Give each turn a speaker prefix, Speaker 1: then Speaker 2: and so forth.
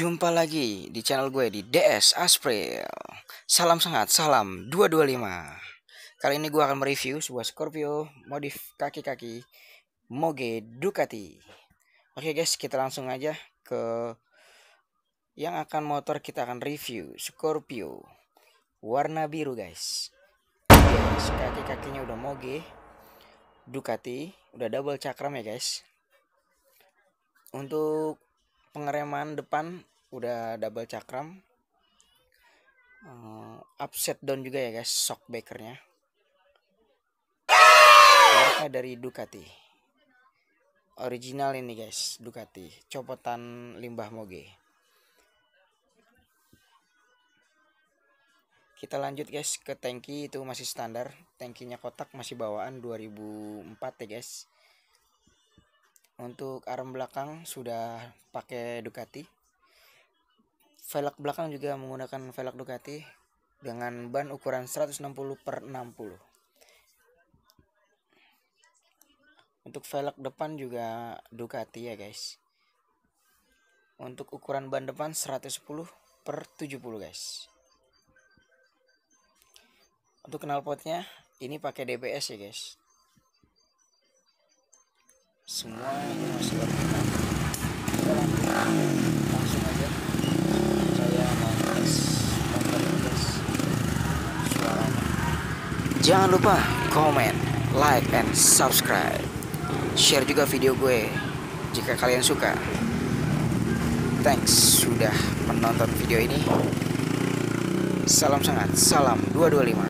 Speaker 1: Jumpa lagi di channel gue di DS Aspril. Salam sangat, salam 225. Kali ini gue akan mereview sebuah Scorpio modif kaki-kaki Moge Ducati. Oke guys, kita langsung aja ke yang akan motor kita akan review Scorpio warna biru guys. Guys, kaki-kakinya udah Moge Ducati, udah double cakram ya guys. Untuk pengereman depan udah double cakram uh, upset down juga ya guys shock backernya mereka dari Ducati original ini guys Ducati copotan limbah moge kita lanjut guys ke tangki itu masih standar tangkinya kotak masih bawaan 2004 ya guys untuk arm belakang sudah pakai Ducati. Velg belakang juga menggunakan velg Ducati dengan ban ukuran 160 per 60. Untuk velg depan juga Ducati ya guys. Untuk ukuran ban depan 110 per 70 guys. Untuk knalpotnya ini pakai DBS ya guys semua ini masih berkenan kita langsung langsung aja saya mau tes tes suaranya jangan lupa komen like and subscribe share juga video gue jika kalian suka thanks sudah menonton video ini salam sangat salam 225